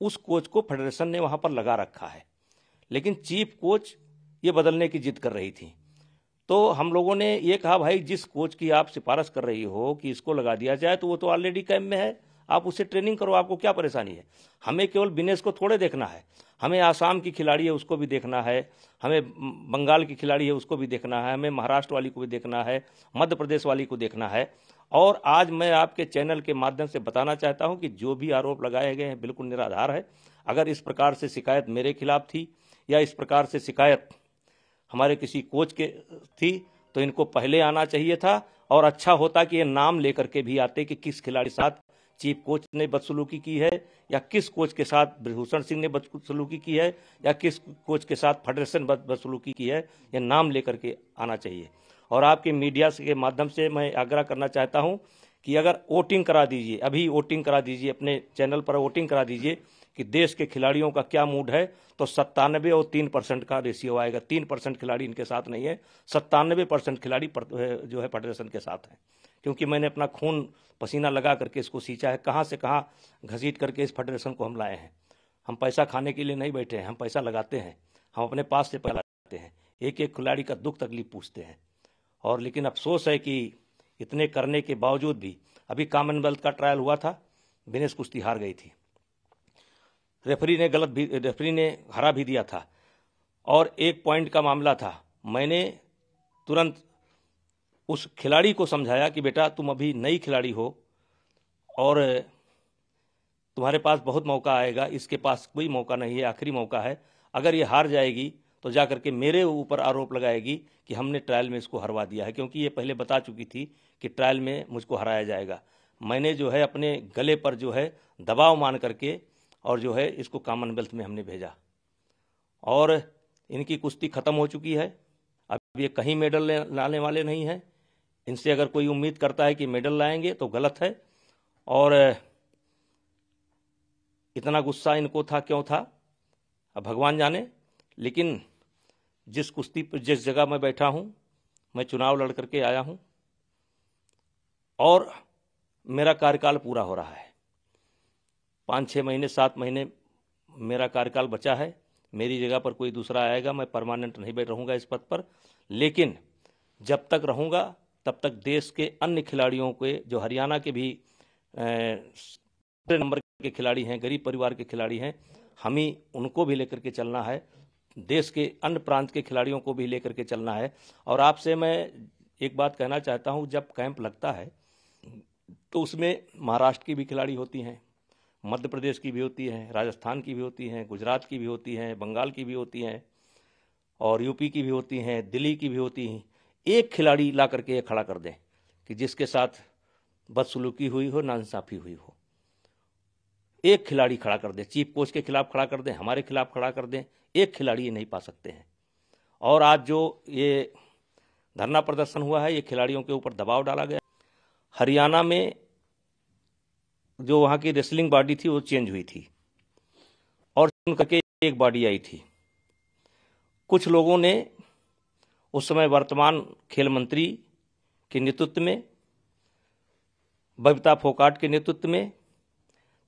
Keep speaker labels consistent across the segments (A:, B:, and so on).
A: उस कोच को फेडरेशन ने वहां पर लगा रखा है लेकिन चीफ कोच ये बदलने की जिद कर रही थी तो हम लोगों ने ये कहा भाई जिस कोच की आप सिफारिश कर रही हो कि इसको लगा दिया जाए तो वो तो ऑलरेडी कैम्प में है आप उससे ट्रेनिंग करो आपको क्या परेशानी है हमें केवल बिनेस को थोड़े देखना है हमें आसाम की खिलाड़ी है उसको भी देखना है हमें बंगाल की खिलाड़ी है उसको भी देखना है हमें महाराष्ट्र वाली को भी देखना है मध्य प्रदेश वाली को देखना है और आज मैं आपके चैनल के माध्यम से बताना चाहता हूं कि जो भी आरोप लगाए गए हैं बिल्कुल निराधार है अगर इस प्रकार से शिकायत मेरे खिलाफ थी या इस प्रकार से शिकायत हमारे किसी कोच के थी तो इनको पहले आना चाहिए था और अच्छा होता कि ये नाम लेकर के भी आते कि किस खिलाड़ी साथ चीफ कोच ने बदसलूकी की है या किस कोच के साथ ब्रभूषण सिंह ने बदसलूकी की है या किस कोच के साथ फेडरेशन बदसलूकी की है यह नाम लेकर के आना चाहिए और आपके मीडिया के माध्यम से मैं आग्रह करना चाहता हूँ कि अगर वोटिंग करा दीजिए अभी वोटिंग करा दीजिए अपने चैनल पर वोटिंग करा दीजिए कि देश के खिलाड़ियों का क्या मूड है तो सत्तानबे और तीन परसेंट का रेशियो आएगा तीन परसेंट खिलाड़ी इनके साथ नहीं है सत्तानबे परसेंट खिलाड़ी जो है फेडरेशन के साथ हैं क्योंकि मैंने अपना खून पसीना लगा करके इसको सींचा है कहाँ से कहाँ घसीट करके इस फेडरेशन को हम लाए हैं हम पैसा खाने के लिए नहीं बैठे हैं हम पैसा लगाते हैं हम अपने पास से पैसा लगाते हैं एक एक खिलाड़ी का दुख तकलीफ पूछते हैं और लेकिन अफसोस है कि इतने करने के बावजूद भी अभी कॉमनवेल्थ का ट्रायल हुआ था विनेश कुश्ती हार गई थी रेफरी ने गलत भी रेफरी ने हरा भी दिया था और एक पॉइंट का मामला था मैंने तुरंत उस खिलाड़ी को समझाया कि बेटा तुम अभी नई खिलाड़ी हो और तुम्हारे पास बहुत मौका आएगा इसके पास कोई मौका नहीं है आखिरी मौका है अगर ये हार जाएगी तो जा करके मेरे ऊपर आरोप लगाएगी कि हमने ट्रायल में इसको हरवा दिया है क्योंकि ये पहले बता चुकी थी कि ट्रायल में मुझको हराया जाएगा मैंने जो है अपने गले पर जो है दबाव मान करके और जो है इसको कॉमनवेल्थ में हमने भेजा और इनकी कुश्ती ख़त्म हो चुकी है अब ये कहीं मेडल लाने वाले नहीं हैं इनसे अगर कोई उम्मीद करता है कि मेडल लाएंगे तो गलत है और इतना गुस्सा इनको था क्यों था अब भगवान जाने लेकिन जिस कुश्ती पर जिस जगह मैं बैठा हूँ मैं चुनाव लड़ करके आया हूँ और मेरा कार्यकाल पूरा हो रहा है पाँच छः महीने सात महीने मेरा कार्यकाल बचा है मेरी जगह पर कोई दूसरा आएगा मैं परमानेंट नहीं बैठ रहूँगा इस पद पर लेकिन जब तक रहूँगा तब तक देश के अन्य खिलाड़ियों के जो हरियाणा के भी नंबर के खिलाड़ी हैं गरीब परिवार के खिलाड़ी हैं हम ही उनको भी लेकर के चलना है देश के अन्य प्रांत के खिलाड़ियों को भी लेकर के चलना है और आपसे मैं एक बात कहना चाहता हूँ जब कैंप लगता है तो उसमें महाराष्ट्र की भी खिलाड़ी होती हैं मध्य प्रदेश की भी होती हैं राजस्थान की भी होती हैं गुजरात की भी होती हैं बंगाल की भी होती हैं और यूपी की भी होती हैं दिल्ली की भी होती हैं एक खिलाड़ी ला करके ये खड़ा कर दें कि जिसके साथ बदसलूकी हुई हो नाानसाफ़ी हुई हो एक खिलाड़ी खड़ा कर दें चीफ कोच के खिलाफ खड़ा कर दें हमारे खिलाफ खड़ा कर दें एक खिलाड़ी ये नहीं पा सकते हैं और आज जो ये धरना प्रदर्शन हुआ है ये खिलाड़ियों के ऊपर दबाव डाला गया हरियाणा में जो वहाँ की रेसलिंग बॉडी थी वो चेंज हुई थी और करके एक बॉडी आई थी कुछ लोगों ने उस समय वर्तमान खेल मंत्री के नेतृत्व में बबिता फोकाट के नेतृत्व में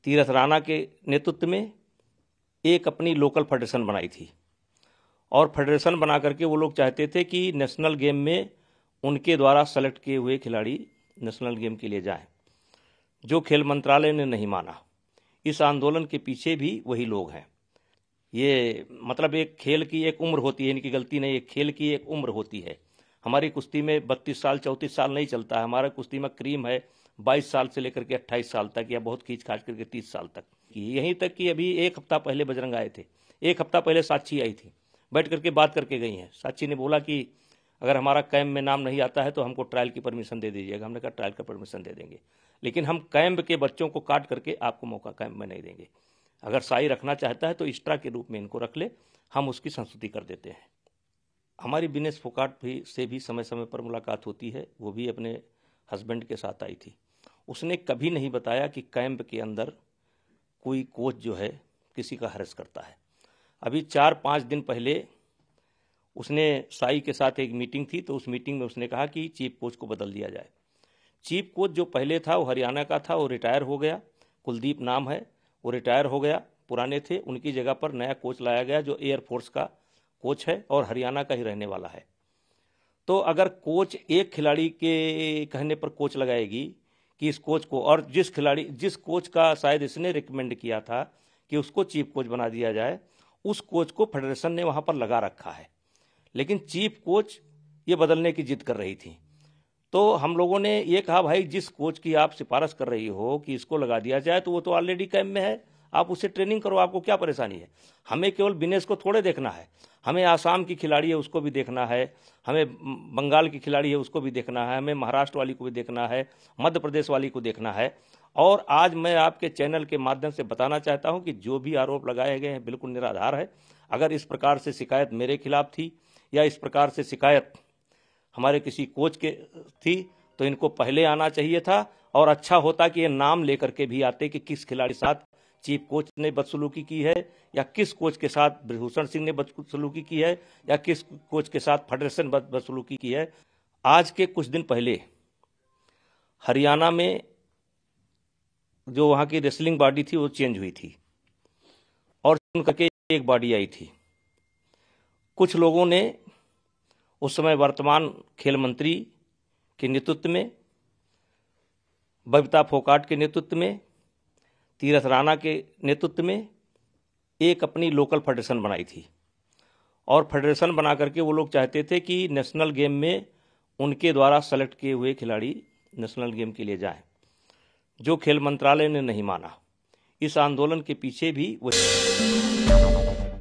A: तीरथ राणा के नेतृत्व में एक अपनी लोकल फेडरेशन बनाई थी और फेडरेशन बना करके वो लोग चाहते थे कि नेशनल गेम में उनके द्वारा सेलेक्ट किए हुए खिलाड़ी नेशनल गेम के लिए जाएं जो खेल मंत्रालय ने नहीं माना इस आंदोलन के पीछे भी वही लोग हैं ये मतलब एक खेल की एक उम्र होती है इनकी गलती नहीं एक खेल की एक उम्र होती है हमारी कुश्ती में बत्तीस साल चौंतीस साल नहीं चलता है हमारा कुश्ती में क्रीम है बाईस साल से लेकर के अट्ठाईस साल तक या बहुत खींच खाट करके तीस साल तक यहीं तक कि अभी एक हफ्ता पहले बजरंग आए थे एक हफ्ता पहले साक्षी आई थी बैठ करके बात करके गई हैं साक्षी ने बोला कि अगर हमारा कैम्प में नाम नहीं आता है तो हमको ट्रायल की परमिशन दे दीजिएगा हमने कहा ट्रायल का परमिशन दे देंगे लेकिन हम कैम्प के बच्चों को काट करके आपको मौका कैम्प में नहीं देंगे अगर साई रखना चाहता है तो इस्ट्रा के रूप में इनको रख ले हम उसकी संस्तुति कर देते हैं हमारी बिनेस फोकाट भी से भी समय समय पर मुलाकात होती है वो भी अपने हस्बैंड के साथ आई थी उसने कभी नहीं बताया कि कैंप के अंदर कोई कोच जो है किसी का हरस करता है अभी चार पाँच दिन पहले उसने साई के साथ एक मीटिंग थी तो उस मीटिंग में उसने कहा कि चीफ कोच को बदल दिया जाए चीफ कोच जो पहले था वो हरियाणा का था वो रिटायर हो गया कुलदीप नाम है वो रिटायर हो गया पुराने थे उनकी जगह पर नया कोच लाया गया जो एयरफोर्स का कोच है और हरियाणा का ही रहने वाला है तो अगर कोच एक खिलाड़ी के कहने पर कोच लगाएगी कि इस कोच को और जिस खिलाड़ी जिस कोच का शायद इसने रिकमेंड किया था कि उसको चीफ कोच बना दिया जाए उस कोच को फेडरेशन ने वहां पर लगा रखा है लेकिन चीफ कोच ये बदलने की जिद कर रही थी तो हम लोगों ने ये कहा भाई जिस कोच की आप सिफारिश कर रही हो कि इसको लगा दिया जाए तो वो तो ऑलरेडी कैम्प में है आप उसे ट्रेनिंग करो आपको क्या परेशानी है हमें केवल बिनेस को थोड़े देखना है हमें आसाम की खिलाड़ी है उसको भी देखना है हमें बंगाल की खिलाड़ी है उसको भी देखना है हमें महाराष्ट्र वाली को भी देखना है मध्य प्रदेश वाली को देखना है और आज मैं आपके चैनल के माध्यम से बताना चाहता हूं कि जो भी आरोप लगाए गए हैं बिल्कुल निराधार है अगर इस प्रकार से शिकायत मेरे खिलाफ थी या इस प्रकार से शिकायत हमारे किसी कोच के थी तो इनको पहले आना चाहिए था और अच्छा होता कि ये नाम लेकर के भी आते कि किस खिलाड़ी के साथ चीफ कोच ने बदसलूकी की है या किस कोच के साथ ब्रभूषण सिंह ने बदसलूकी की है या किस कोच के साथ फेडरेशन बदसलूकी की है आज के कुछ दिन पहले हरियाणा में जो वहाँ की रेसलिंग बॉडी थी वो चेंज हुई थी और सुन करके एक बॉडी आई थी कुछ लोगों ने उस समय वर्तमान खेल मंत्री के नेतृत्व में बबिता फोकाट के नेतृत्व में तीरथ राणा के नेतृत्व में एक अपनी लोकल फेडरेशन बनाई थी और फेडरेशन बना करके वो लोग चाहते थे कि नेशनल गेम में उनके द्वारा सेलेक्ट किए हुए खिलाड़ी नेशनल गेम के लिए जाएं जो खेल मंत्रालय ने नहीं माना इस आंदोलन के पीछे भी वही